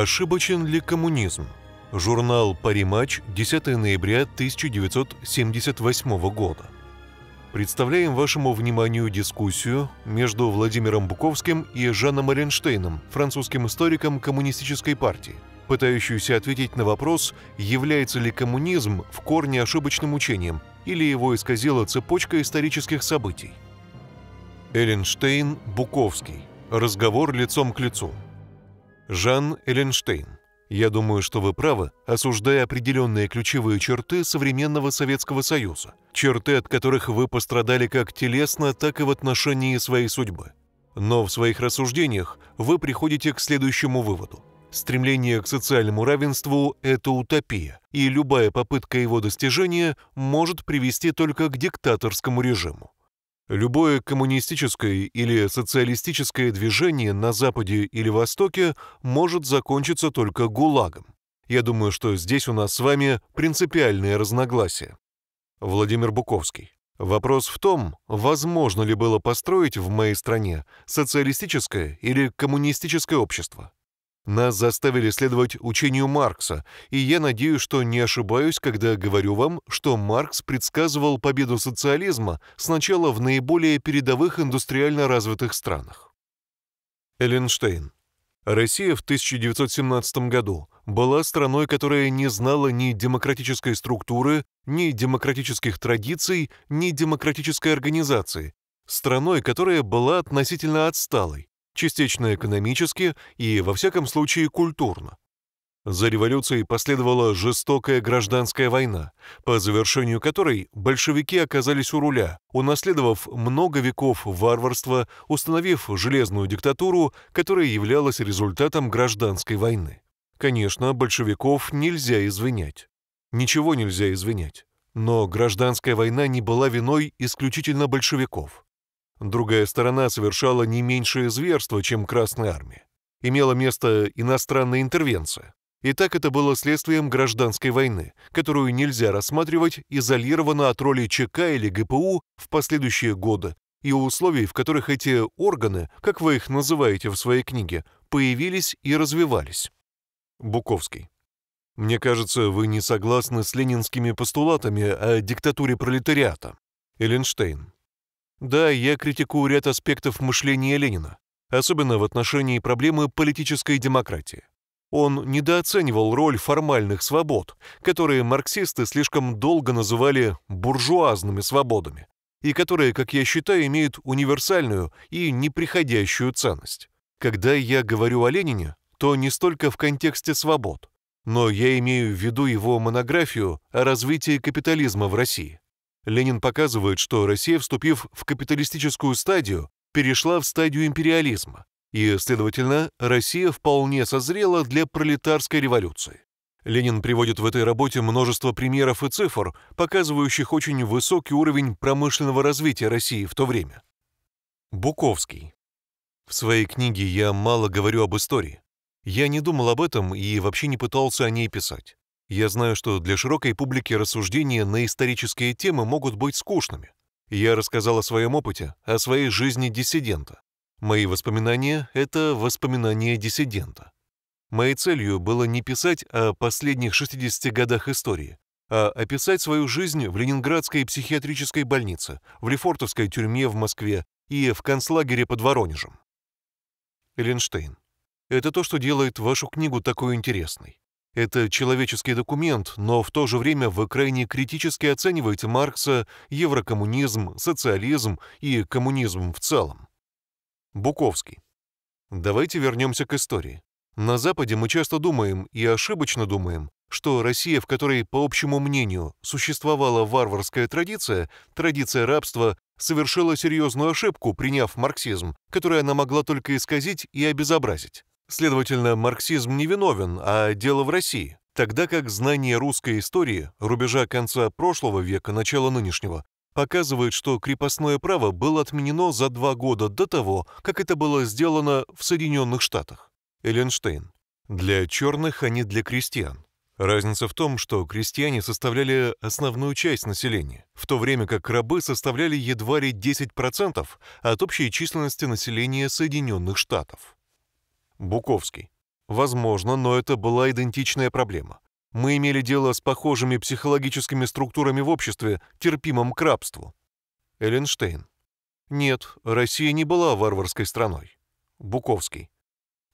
Ошибочен ли коммунизм? Журнал «Паримач», 10 ноября 1978 года. Представляем вашему вниманию дискуссию между Владимиром Буковским и Жаном Оренштейном, французским историком Коммунистической партии, пытающуюся ответить на вопрос, является ли коммунизм в корне ошибочным учением или его исказила цепочка исторических событий. Эленштейн Буковский. Разговор лицом к лицу – Жан Эленштейн. Я думаю, что вы правы, осуждая определенные ключевые черты современного Советского Союза, черты, от которых вы пострадали как телесно, так и в отношении своей судьбы. Но в своих рассуждениях вы приходите к следующему выводу. Стремление к социальному равенству – это утопия, и любая попытка его достижения может привести только к диктаторскому режиму. Любое коммунистическое или социалистическое движение на Западе или Востоке может закончиться только ГУЛАГом. Я думаю, что здесь у нас с вами принципиальные разногласия. Владимир Буковский. Вопрос в том, возможно ли было построить в моей стране социалистическое или коммунистическое общество. Нас заставили следовать учению Маркса, и я надеюсь, что не ошибаюсь, когда говорю вам, что Маркс предсказывал победу социализма сначала в наиболее передовых индустриально развитых странах. Эленштейн. Россия в 1917 году была страной, которая не знала ни демократической структуры, ни демократических традиций, ни демократической организации, страной, которая была относительно отсталой, частично экономически и, во всяком случае, культурно. За революцией последовала жестокая гражданская война, по завершению которой большевики оказались у руля, унаследовав много веков варварства, установив железную диктатуру, которая являлась результатом гражданской войны. Конечно, большевиков нельзя извинять. Ничего нельзя извинять. Но гражданская война не была виной исключительно большевиков. Другая сторона совершала не меньшее зверство, чем Красная Армия. Имела место иностранная интервенция. И так это было следствием гражданской войны, которую нельзя рассматривать изолированно от роли ЧК или ГПУ в последующие годы и условий, в которых эти органы, как вы их называете в своей книге, появились и развивались. Буковский. Мне кажется, вы не согласны с ленинскими постулатами о диктатуре пролетариата. Эленштейн. Да, я критикую ряд аспектов мышления Ленина, особенно в отношении проблемы политической демократии. Он недооценивал роль формальных свобод, которые марксисты слишком долго называли буржуазными свободами, и которые, как я считаю, имеют универсальную и неприходящую ценность. Когда я говорю о Ленине, то не столько в контексте свобод, но я имею в виду его монографию о развитии капитализма в России. Ленин показывает, что Россия, вступив в капиталистическую стадию, перешла в стадию империализма, и, следовательно, Россия вполне созрела для пролетарской революции. Ленин приводит в этой работе множество примеров и цифр, показывающих очень высокий уровень промышленного развития России в то время. Буковский. В своей книге я мало говорю об истории. Я не думал об этом и вообще не пытался о ней писать. Я знаю, что для широкой публики рассуждения на исторические темы могут быть скучными. Я рассказал о своем опыте, о своей жизни диссидента. Мои воспоминания — это воспоминания диссидента. Моей целью было не писать о последних 60 годах истории, а описать свою жизнь в Ленинградской психиатрической больнице, в Лефортовской тюрьме в Москве и в концлагере под Воронежем. Эленштейн. Это то, что делает вашу книгу такой интересной. Это человеческий документ, но в то же время вы крайне критически оцениваете Маркса, еврокоммунизм, социализм и коммунизм в целом. Буковский. Давайте вернемся к истории. На Западе мы часто думаем, и ошибочно думаем, что Россия, в которой, по общему мнению, существовала варварская традиция, традиция рабства, совершила серьезную ошибку, приняв марксизм, который она могла только исказить и обезобразить. Следовательно, марксизм не виновен, а дело в России, тогда как знание русской истории рубежа конца прошлого века, начала нынешнего, показывает, что крепостное право было отменено за два года до того, как это было сделано в Соединенных Штатах. Эленштейн. Для черных, а не для крестьян. Разница в том, что крестьяне составляли основную часть населения, в то время как рабы составляли едва ли 10% от общей численности населения Соединенных Штатов. Буковский. Возможно, но это была идентичная проблема. Мы имели дело с похожими психологическими структурами в обществе, терпимым к рабству. Эленштейн. Нет, Россия не была варварской страной. Буковский.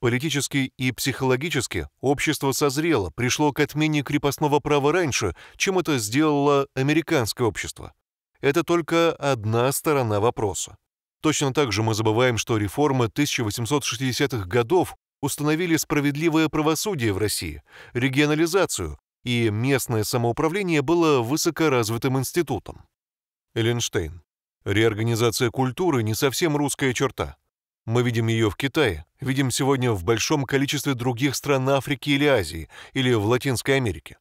Политически и психологически общество созрело, пришло к отмене крепостного права раньше, чем это сделало американское общество. Это только одна сторона вопроса. Точно так же мы забываем, что реформы 1860-х годов установили справедливое правосудие в России, регионализацию, и местное самоуправление было высокоразвитым институтом. Эленштейн. Реорганизация культуры не совсем русская черта. Мы видим ее в Китае, видим сегодня в большом количестве других стран Африки или Азии, или в Латинской Америке.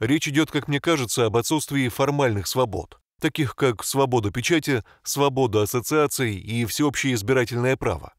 Речь идет, как мне кажется, об отсутствии формальных свобод таких как свобода печати, свобода ассоциаций и всеобщее избирательное право.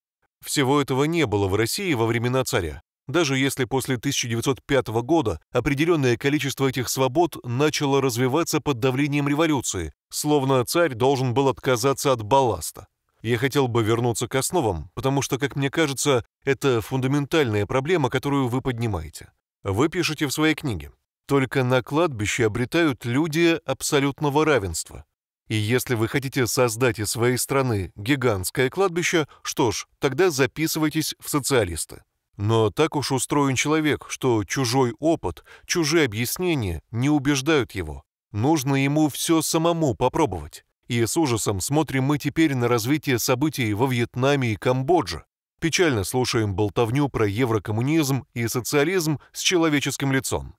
Всего этого не было в России во времена царя, даже если после 1905 года определенное количество этих свобод начало развиваться под давлением революции, словно царь должен был отказаться от балласта. Я хотел бы вернуться к основам, потому что, как мне кажется, это фундаментальная проблема, которую вы поднимаете. Вы пишете в своей книге. Только на кладбище обретают люди абсолютного равенства. И если вы хотите создать из своей страны гигантское кладбище, что ж, тогда записывайтесь в социалисты. Но так уж устроен человек, что чужой опыт, чужие объяснения не убеждают его. Нужно ему все самому попробовать. И с ужасом смотрим мы теперь на развитие событий во Вьетнаме и Камбодже. Печально слушаем болтовню про еврокоммунизм и социализм с человеческим лицом.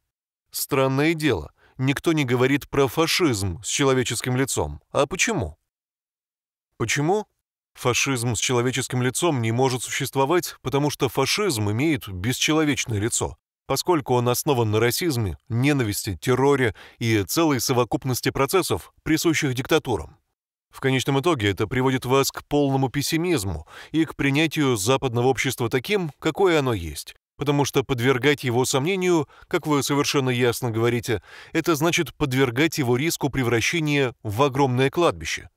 Странное дело, никто не говорит про фашизм с человеческим лицом. А почему? Почему? Фашизм с человеческим лицом не может существовать, потому что фашизм имеет бесчеловечное лицо, поскольку он основан на расизме, ненависти, терроре и целой совокупности процессов, присущих диктатурам. В конечном итоге это приводит вас к полному пессимизму и к принятию западного общества таким, какое оно есть, потому что подвергать его сомнению, как вы совершенно ясно говорите, это значит подвергать его риску превращения в огромное кладбище.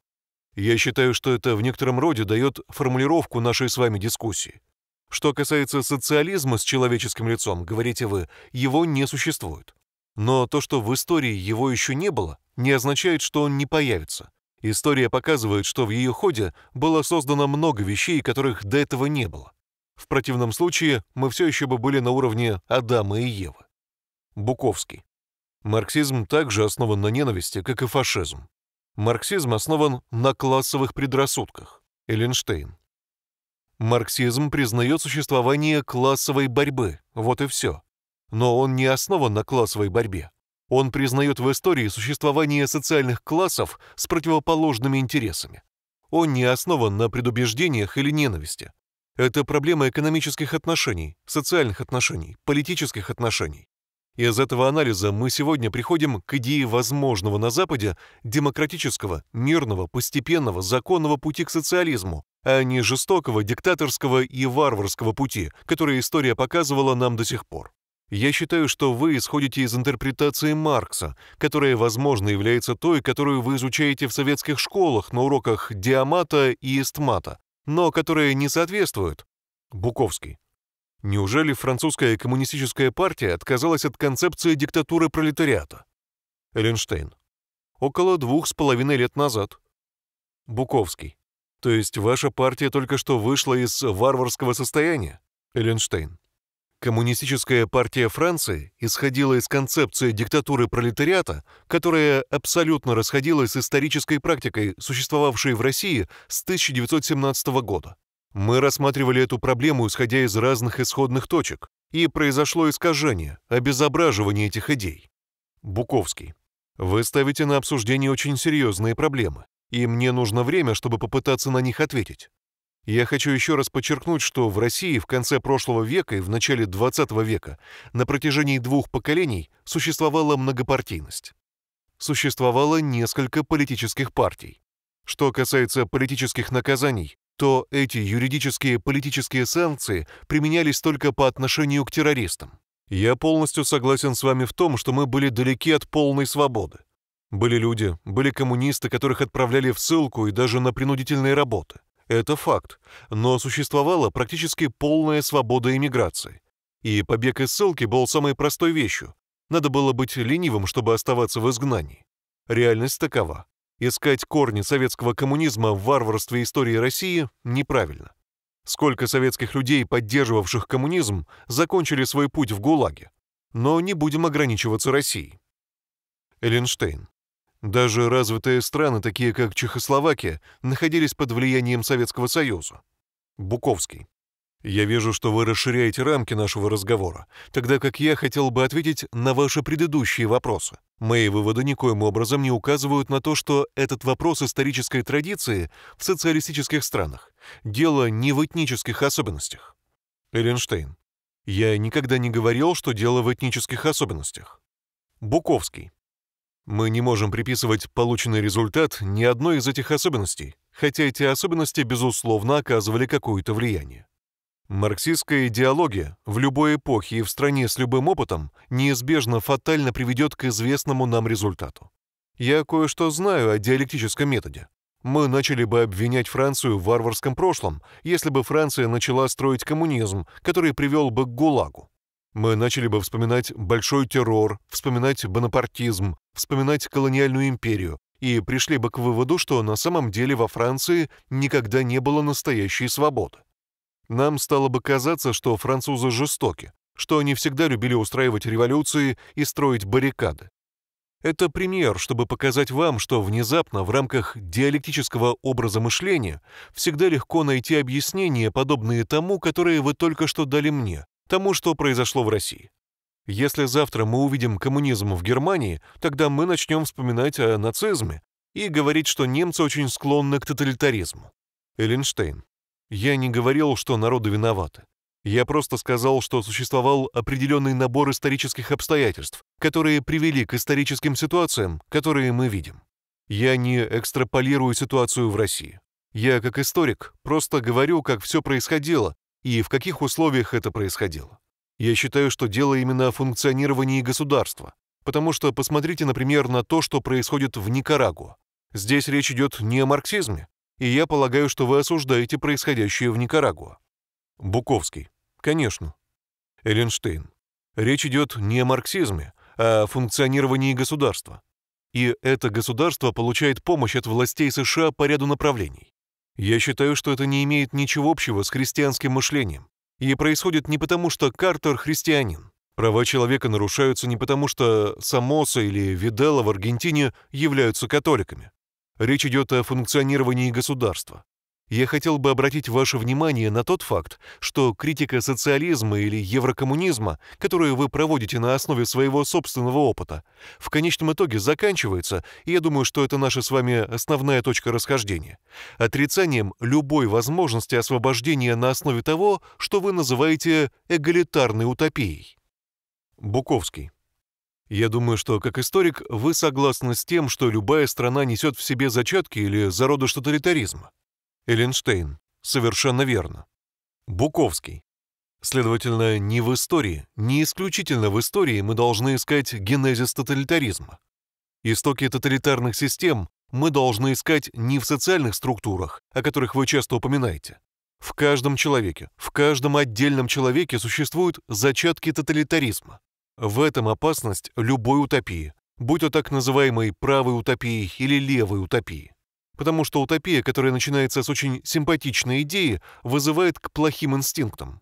Я считаю, что это в некотором роде дает формулировку нашей с вами дискуссии. Что касается социализма с человеческим лицом, говорите вы, его не существует. Но то, что в истории его еще не было, не означает, что он не появится. История показывает, что в ее ходе было создано много вещей, которых до этого не было. В противном случае мы все еще бы были на уровне Адама и Евы. Буковский. Марксизм также основан на ненависти, как и фашизм. Марксизм основан на классовых предрассудках. Эленштейн. Марксизм признает существование классовой борьбы, вот и все. Но он не основан на классовой борьбе. Он признает в истории существование социальных классов с противоположными интересами. Он не основан на предубеждениях или ненависти. Это проблема экономических отношений, социальных отношений, политических отношений. И из этого анализа мы сегодня приходим к идее возможного на Западе демократического, мирного, постепенного, законного пути к социализму, а не жестокого, диктаторского и варварского пути, который история показывала нам до сих пор. Я считаю, что вы исходите из интерпретации Маркса, которая, возможно, является той, которую вы изучаете в советских школах на уроках диамата и эстмата, но которые не соответствуют. Буковский. Неужели французская коммунистическая партия отказалась от концепции диктатуры пролетариата? Эленштейн. Около двух с половиной лет назад. Буковский. То есть ваша партия только что вышла из варварского состояния? Эленштейн. Коммунистическая партия Франции исходила из концепции диктатуры пролетариата, которая абсолютно расходилась с исторической практикой, существовавшей в России с 1917 года. Мы рассматривали эту проблему, исходя из разных исходных точек, и произошло искажение, обезображивание этих идей. Буковский. Вы ставите на обсуждение очень серьезные проблемы, и мне нужно время, чтобы попытаться на них ответить. Я хочу еще раз подчеркнуть, что в России в конце прошлого века и в начале 20 века на протяжении двух поколений существовала многопартийность. Существовало несколько политических партий. Что касается политических наказаний, то эти юридические политические санкции применялись только по отношению к террористам. Я полностью согласен с вами в том, что мы были далеки от полной свободы. Были люди, были коммунисты, которых отправляли в ссылку и даже на принудительные работы. Это факт. Но существовала практически полная свобода эмиграции. И побег из ссылки был самой простой вещью. Надо было быть ленивым, чтобы оставаться в изгнании. Реальность такова. Искать корни советского коммунизма в варварстве истории России неправильно. Сколько советских людей, поддерживавших коммунизм, закончили свой путь в ГУЛАГе. Но не будем ограничиваться Россией. Эленштейн. Даже развитые страны, такие как Чехословакия, находились под влиянием Советского Союза. Буковский. Я вижу, что вы расширяете рамки нашего разговора, тогда как я хотел бы ответить на ваши предыдущие вопросы. Мои выводы никоим образом не указывают на то, что этот вопрос исторической традиции в социалистических странах. Дело не в этнических особенностях. Эленштейн. Я никогда не говорил, что дело в этнических особенностях. Буковский. Мы не можем приписывать полученный результат ни одной из этих особенностей, хотя эти особенности, безусловно, оказывали какое-то влияние. Марксистская идеология в любой эпохе и в стране с любым опытом неизбежно фатально приведет к известному нам результату. Я кое-что знаю о диалектическом методе. Мы начали бы обвинять Францию в варварском прошлом, если бы Франция начала строить коммунизм, который привел бы к ГУЛАГу мы начали бы вспоминать большой террор, вспоминать бонапартизм, вспоминать колониальную империю и пришли бы к выводу, что на самом деле во Франции никогда не было настоящей свободы. Нам стало бы казаться, что французы жестоки, что они всегда любили устраивать революции и строить баррикады. Это пример, чтобы показать вам, что внезапно в рамках диалектического образа мышления всегда легко найти объяснения, подобные тому, которые вы только что дали мне, тому, что произошло в России. Если завтра мы увидим коммунизм в Германии, тогда мы начнем вспоминать о нацизме и говорить, что немцы очень склонны к тоталитаризму. Эленштейн. Я не говорил, что народы виноваты. Я просто сказал, что существовал определенный набор исторических обстоятельств, которые привели к историческим ситуациям, которые мы видим. Я не экстраполирую ситуацию в России. Я, как историк, просто говорю, как все происходило, и в каких условиях это происходило. Я считаю, что дело именно о функционировании государства, потому что посмотрите, например, на то, что происходит в Никарагуа. Здесь речь идет не о марксизме, и я полагаю, что вы осуждаете происходящее в Никарагуа. Буковский. Конечно. Эленштейн. Речь идет не о марксизме, а о функционировании государства. И это государство получает помощь от властей США по ряду направлений. Я считаю, что это не имеет ничего общего с христианским мышлением. И происходит не потому, что Картер христианин. Права человека нарушаются не потому, что Самоса или Видела в Аргентине являются католиками. Речь идет о функционировании государства я хотел бы обратить ваше внимание на тот факт, что критика социализма или еврокоммунизма, которую вы проводите на основе своего собственного опыта, в конечном итоге заканчивается, и я думаю, что это наша с вами основная точка расхождения, отрицанием любой возможности освобождения на основе того, что вы называете эгалитарной утопией. Буковский. Я думаю, что как историк вы согласны с тем, что любая страна несет в себе зачатки или зародыш тоталитаризма. Эйнштейн, Совершенно верно. Буковский. Следовательно, не в истории, не исключительно в истории мы должны искать генезис тоталитаризма. Истоки тоталитарных систем мы должны искать не в социальных структурах, о которых вы часто упоминаете. В каждом человеке, в каждом отдельном человеке существуют зачатки тоталитаризма. В этом опасность любой утопии, будь то так называемой правой утопии или левой утопии потому что утопия, которая начинается с очень симпатичной идеи, вызывает к плохим инстинктам.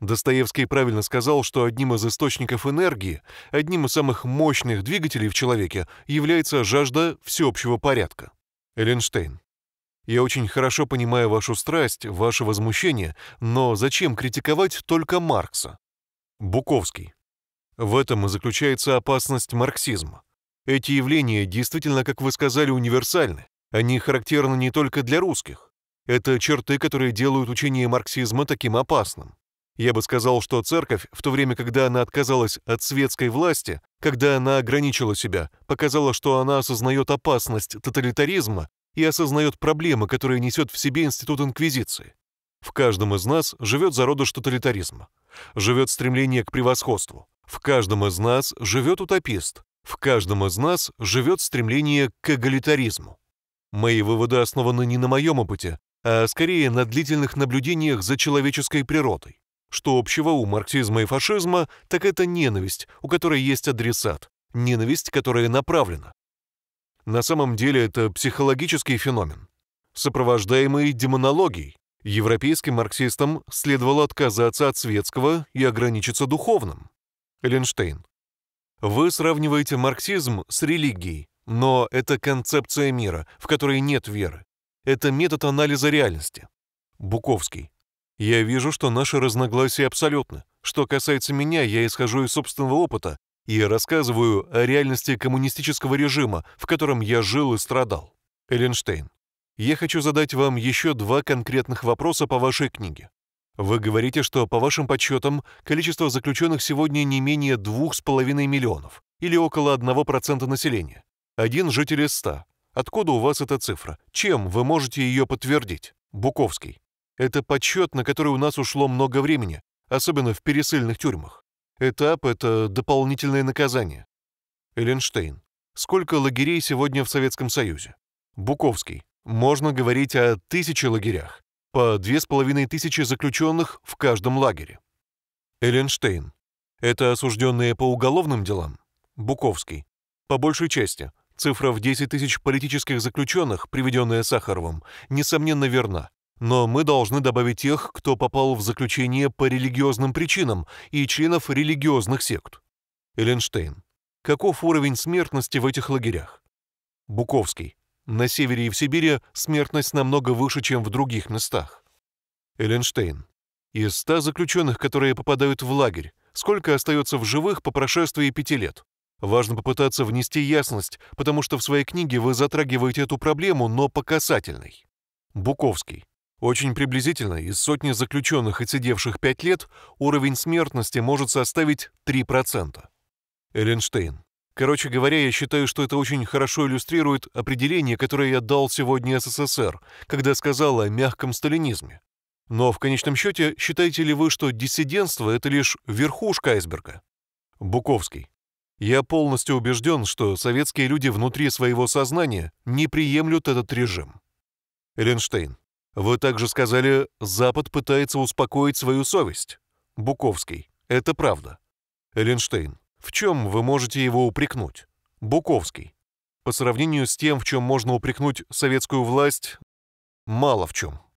Достоевский правильно сказал, что одним из источников энергии, одним из самых мощных двигателей в человеке является жажда всеобщего порядка. Эленштейн. Я очень хорошо понимаю вашу страсть, ваше возмущение, но зачем критиковать только Маркса? Буковский. В этом и заключается опасность марксизма. Эти явления действительно, как вы сказали, универсальны. Они характерны не только для русских. Это черты, которые делают учение марксизма таким опасным. Я бы сказал, что церковь, в то время, когда она отказалась от светской власти, когда она ограничила себя, показала, что она осознает опасность тоталитаризма и осознает проблемы, которые несет в себе институт инквизиции. В каждом из нас живет зародыш тоталитаризма. Живет стремление к превосходству. В каждом из нас живет утопист. В каждом из нас живет стремление к эгалитаризму. Мои выводы основаны не на моем опыте, а скорее на длительных наблюдениях за человеческой природой. Что общего у марксизма и фашизма, так это ненависть, у которой есть адресат, ненависть, которая направлена. На самом деле это психологический феномен, сопровождаемый демонологией. Европейским марксистам следовало отказаться от светского и ограничиться духовным. Эленштейн. Вы сравниваете марксизм с религией, но это концепция мира, в которой нет веры. Это метод анализа реальности. Буковский. Я вижу, что наши разногласия абсолютны. Что касается меня, я исхожу из собственного опыта и рассказываю о реальности коммунистического режима, в котором я жил и страдал. Эленштейн. Я хочу задать вам еще два конкретных вопроса по вашей книге. Вы говорите, что, по вашим подсчетам, количество заключенных сегодня не менее 2,5 миллионов, или около 1% населения один житель из ста. Откуда у вас эта цифра? Чем вы можете ее подтвердить? Буковский. Это подсчет, на который у нас ушло много времени, особенно в пересыльных тюрьмах. Этап — это дополнительное наказание. Эленштейн. Сколько лагерей сегодня в Советском Союзе? Буковский. Можно говорить о тысяче лагерях. По две с половиной тысячи заключенных в каждом лагере. Эленштейн. Это осужденные по уголовным делам? Буковский. По большей части. Цифра в 10 тысяч политических заключенных, приведенная Сахаровым, несомненно верна. Но мы должны добавить тех, кто попал в заключение по религиозным причинам и членов религиозных сект. Эленштейн. Каков уровень смертности в этих лагерях? Буковский. На севере и в Сибири смертность намного выше, чем в других местах. Эленштейн. Из 100 заключенных, которые попадают в лагерь, сколько остается в живых по прошествии пяти лет? Важно попытаться внести ясность, потому что в своей книге вы затрагиваете эту проблему, но по касательной. Буковский. Очень приблизительно из сотни заключенных, и отсидевших 5 лет, уровень смертности может составить 3%. Эленштейн. Короче говоря, я считаю, что это очень хорошо иллюстрирует определение, которое я дал сегодня СССР, когда сказал о мягком сталинизме. Но в конечном счете, считаете ли вы, что диссидентство — это лишь верхушка айсберга? Буковский. Я полностью убежден, что советские люди внутри своего сознания не приемлют этот режим. Эленштейн, вы также сказали, Запад пытается успокоить свою совесть. Буковский, это правда. Эленштейн, в чем вы можете его упрекнуть? Буковский, по сравнению с тем, в чем можно упрекнуть советскую власть, мало в чем.